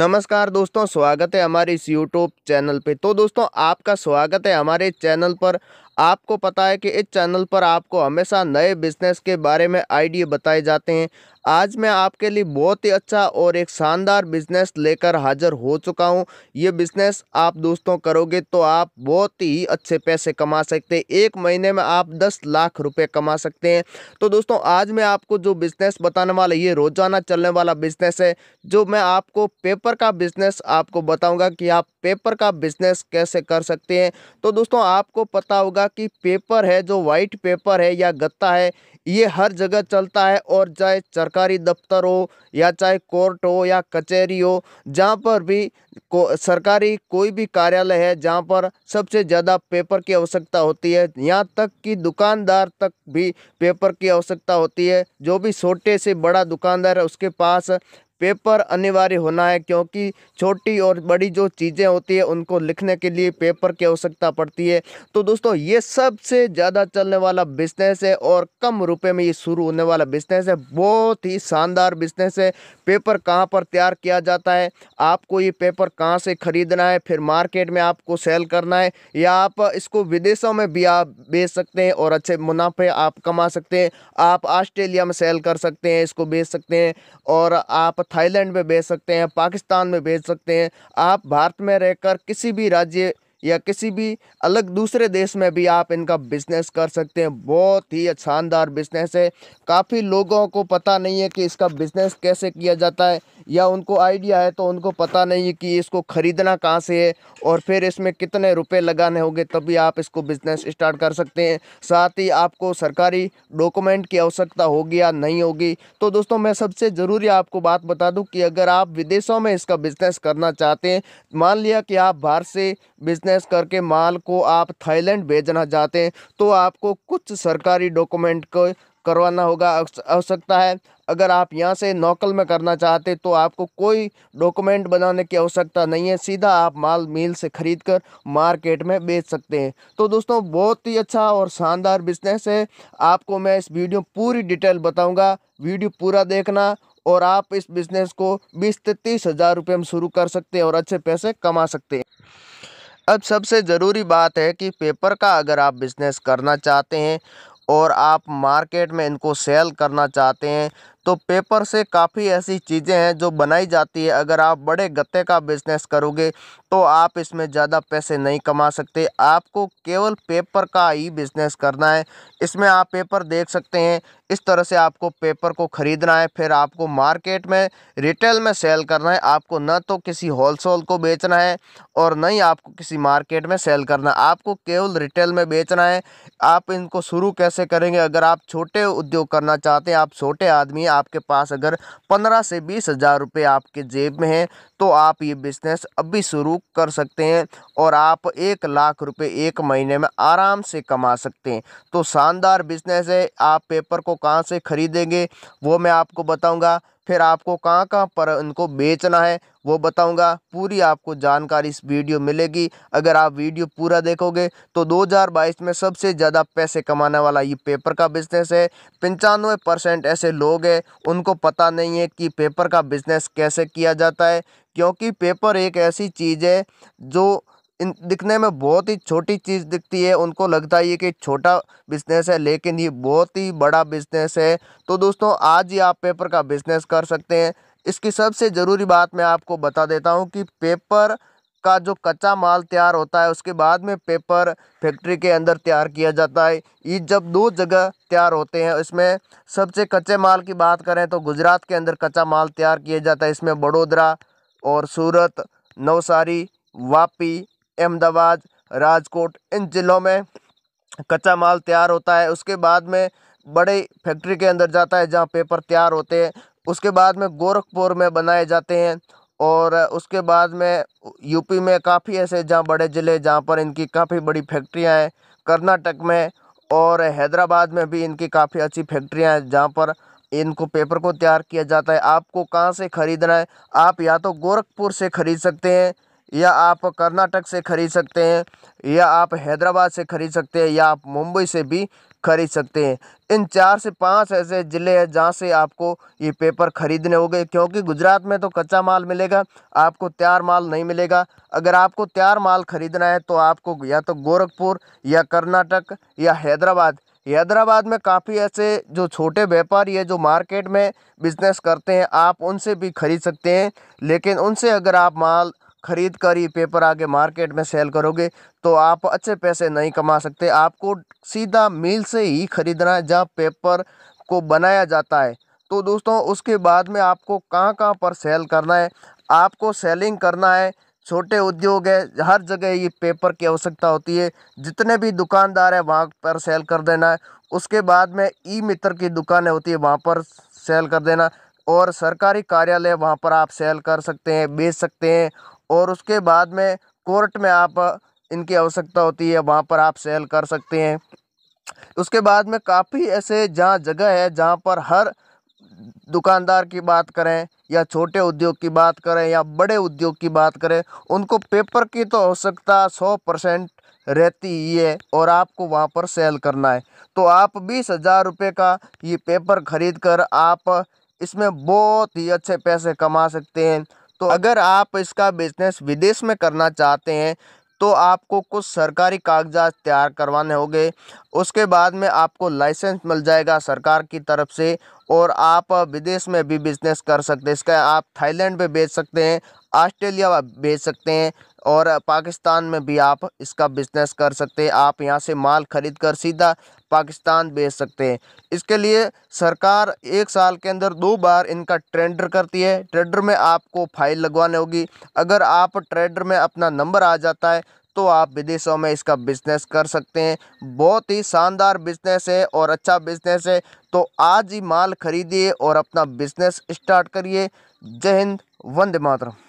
नमस्कार दोस्तों स्वागत है हमारे इस यूट्यूब चैनल पे तो दोस्तों आपका स्वागत है हमारे चैनल पर आपको पता है कि इस चैनल पर आपको हमेशा नए बिजनेस के बारे में आइडिए बताए जाते हैं आज मैं आपके लिए बहुत ही अच्छा और एक शानदार बिजनेस लेकर हाजिर हो चुका हूं ये बिजनेस आप दोस्तों करोगे तो आप बहुत ही अच्छे पैसे कमा सकते हैं एक महीने में आप 10 लाख रुपए कमा सकते हैं तो दोस्तों आज मैं आपको जो बिजनेस बताने वाला ये रोजाना चलने वाला बिजनेस है जो मैं आपको पेपर का बिजनेस आपको बताऊँगा कि आप पेपर का बिजनेस कैसे कर सकते हैं तो दोस्तों आपको पता होगा कि पेपर है जो वाइट पेपर है या गत्ता है ये हर जगह चलता है और चाहे सरकारी दफ्तर हो या चाहे कोर्ट हो या कचहरी हो जहाँ पर भी को, सरकारी कोई भी कार्यालय है जहाँ पर सबसे ज़्यादा पेपर की आवश्यकता होती है यहाँ तक कि दुकानदार तक भी पेपर की आवश्यकता होती है जो भी छोटे से बड़ा दुकानदार है उसके पास पेपर अनिवार्य होना है क्योंकि छोटी और बड़ी जो चीज़ें होती है उनको लिखने के लिए पेपर की आवश्यकता पड़ती है तो दोस्तों ये सबसे ज़्यादा चलने वाला बिजनेस है और कम रुपए में ये शुरू होने वाला बिजनेस है बहुत ही शानदार बिजनेस है पेपर कहाँ पर तैयार किया जाता है आपको ये पेपर कहाँ से ख़रीदना है फिर मार्केट में आपको सेल करना है या आप इसको विदेशों में भी आप बेच सकते हैं और अच्छे मुनाफे आप कमा सकते हैं आप ऑस्ट्रेलिया में सेल कर सकते हैं इसको बेच सकते हैं और आप थाईलैंड में भेज सकते हैं पाकिस्तान में भेज सकते हैं आप भारत में रहकर किसी भी राज्य या किसी भी अलग दूसरे देश में भी आप इनका बिजनेस कर सकते हैं बहुत ही शानदार बिजनेस है काफ़ी लोगों को पता नहीं है कि इसका बिजनेस कैसे किया जाता है या उनको आइडिया है तो उनको पता नहीं कि इसको ख़रीदना कहाँ से है और फिर इसमें कितने रुपए लगाने होंगे तभी आप इसको बिज़नेस स्टार्ट कर सकते हैं साथ ही आपको सरकारी डॉक्यूमेंट की आवश्यकता होगी या नहीं होगी तो दोस्तों मैं सबसे ज़रूरी आपको बात बता दूँ कि अगर आप विदेशों में इसका बिज़नेस करना चाहते हैं मान लिया कि आप बाहर से बिज़नेस करके माल को आप थाईलैंड भेजना चाहते हैं तो आपको कुछ सरकारी डॉक्यूमेंट को करवाना होगा आवश्यकता है अगर आप यहाँ से नौकल में करना चाहते तो आपको कोई डॉक्यूमेंट बनाने की आवश्यकता नहीं है सीधा आप माल मिल से ख़रीद कर मार्केट में बेच सकते हैं तो दोस्तों बहुत ही अच्छा और शानदार बिजनेस है आपको मैं इस वीडियो पूरी डिटेल बताऊँगा वीडियो पूरा देखना और आप इस बिज़नेस को बीस से तीस हज़ार रुपये में शुरू कर सकते हैं और अच्छे पैसे कमा सकते हैं अब सबसे ज़रूरी बात है कि पेपर का अगर आप बिज़नेस करना चाहते हैं और आप मार्केट में इनको सेल करना चाहते हैं तो पेपर से काफ़ी ऐसी चीज़ें हैं जो बनाई जाती है अगर आप बड़े गत्ते का बिज़नेस करोगे तो आप इसमें ज़्यादा पैसे नहीं कमा सकते आपको केवल पेपर का ही बिज़नेस करना है इसमें आप पेपर देख सकते हैं इस तरह से आपको पेपर को ख़रीदना है फिर आपको मार्केट में रिटेल में सेल करना है आपको न तो किसी होलसेल को बेचना है और न ही आपको किसी मार्केट में सेल करना है आपको केवल रिटेल में बेचना है आप इनको शुरू कैसे करेंगे अगर आप छोटे उद्योग करना चाहते हैं आप छोटे आदमी हैं आपके पास अगर पंद्रह से बीस हज़ार रुपये आपके जेब में हैं तो आप ये बिज़नेस अभी शुरू कर सकते हैं और आप एक लाख रुपये एक महीने में आराम से कमा सकते हैं तो शानदार बिज़नेस है आप पेपर को कहाँ से ख़रीदेंगे वो मैं आपको बताऊँगा फिर आपको कहाँ कहाँ पर इनको बेचना है वो बताऊंगा पूरी आपको जानकारी इस वीडियो मिलेगी अगर आप वीडियो पूरा देखोगे तो 2022 में सबसे ज़्यादा पैसे कमाने वाला ये पेपर का बिजनेस है पंचानवे परसेंट ऐसे लोग हैं उनको पता नहीं है कि पेपर का बिज़नेस कैसे किया जाता है क्योंकि पेपर एक ऐसी चीज़ है जो इन दिखने में बहुत ही छोटी चीज़ दिखती है उनको लगता है ये कि छोटा बिजनेस है लेकिन ये बहुत ही बड़ा बिजनेस है तो दोस्तों आज ही आप पेपर का बिजनेस कर सकते हैं इसकी सबसे ज़रूरी बात मैं आपको बता देता हूँ कि पेपर का जो कच्चा माल तैयार होता है उसके बाद में पेपर फैक्ट्री के अंदर तैयार किया जाता है ये जब दो जगह तैयार होते हैं इसमें सबसे कच्चे माल की बात करें तो गुजरात के अंदर कच्चा माल तैयार किया जाता है इसमें बड़ोदरा और सूरत नवसारी वापी अहमदाबाद राजकोट इन ज़िलों में कच्चा माल तैयार होता है उसके बाद में बड़े फैक्ट्री के अंदर जाता है जहाँ पेपर तैयार होते हैं उसके बाद में गोरखपुर में बनाए जाते हैं और उसके बाद में यूपी में काफ़ी ऐसे जहाँ बड़े ज़िले जहाँ पर इनकी काफ़ी बड़ी फैक्ट्रियाँ हैं कर्नाटक में और हैदराबाद में भी इनकी काफ़ी अच्छी फैक्ट्रियाँ हैं जहाँ पर इनको पेपर को तैयार किया जाता है आपको कहाँ से ख़रीदना है आप या तो गोरखपुर से ख़रीद सकते हैं या आप कर्नाटक से खरीद सकते हैं या आप हैदराबाद से खरीद सकते हैं या आप मुंबई से भी खरीद सकते हैं इन चार से पांच ऐसे ज़िले हैं जहाँ से आपको ये पेपर ख़रीदने होंगे क्योंकि गुजरात में तो कच्चा माल मिलेगा आपको तैयार माल नहीं मिलेगा अगर आपको तैयार माल ख़रीदना है तो आपको या तो गोरखपुर या कर्नाटक या हैदराबाद हैदराबाद में काफ़ी ऐसे जो छोटे व्यापारी है जो मार्केट में बिज़नेस करते हैं आप उनसे भी ख़रीद सकते हैं लेकिन उनसे अगर आप माल ख़रीद कर ही पेपर आगे मार्केट में सेल करोगे तो आप अच्छे पैसे नहीं कमा सकते आपको सीधा मिल से ही ख़रीदना है जहाँ पेपर को बनाया जाता है तो दोस्तों उसके बाद में आपको कहाँ कहाँ पर सेल करना है आपको सेलिंग करना है छोटे उद्योग है हर जगह ये पेपर की आवश्यकता होती है जितने भी दुकानदार है वहाँ पर सेल कर देना है उसके बाद में ई मित्र की दुकानें होती है वहाँ पर सेल कर देना और सरकारी कार्यालय वहाँ पर आप सेल कर सकते हैं बेच सकते हैं और उसके बाद में कोर्ट में आप इनकी आवश्यकता होती है वहाँ पर आप सेल कर सकते हैं उसके बाद में काफ़ी ऐसे जहाँ जगह है जहाँ पर हर दुकानदार की बात करें या छोटे उद्योग की बात करें या बड़े उद्योग की बात करें उनको पेपर की तो आवश्यकता सौ परसेंट रहती ही है और आपको वहाँ पर सेल करना है तो आप बीस हज़ार रुपये का ये पेपर ख़रीद कर आप इसमें बहुत ही अच्छे पैसे कमा सकते हैं तो अगर आप इसका बिज़नेस विदेश में करना चाहते हैं तो आपको कुछ सरकारी कागजात तैयार करवाने होंगे उसके बाद में आपको लाइसेंस मिल जाएगा सरकार की तरफ से और आप विदेश में भी बिज़नेस कर सकते हैं इसका आप थाईलैंड में बेच सकते हैं ऑस्ट्रेलिया बेच सकते हैं और पाकिस्तान में भी आप इसका बिज़नेस कर सकते हैं आप यहाँ से माल ख़रीद कर सीधा पाकिस्तान बेच सकते हैं इसके लिए सरकार एक साल के अंदर दो बार इनका ट्रेंडर करती है ट्रेडर में आपको फाइल लगवानी होगी अगर आप ट्रेडर में अपना नंबर आ जाता है तो आप विदेशों में इसका बिजनेस कर सकते हैं बहुत ही शानदार बिजनेस है और अच्छा बिजनेस है तो आज ही माल खरीदिए और अपना बिजनेस स्टार्ट करिए जय हिंद वंदे मातरम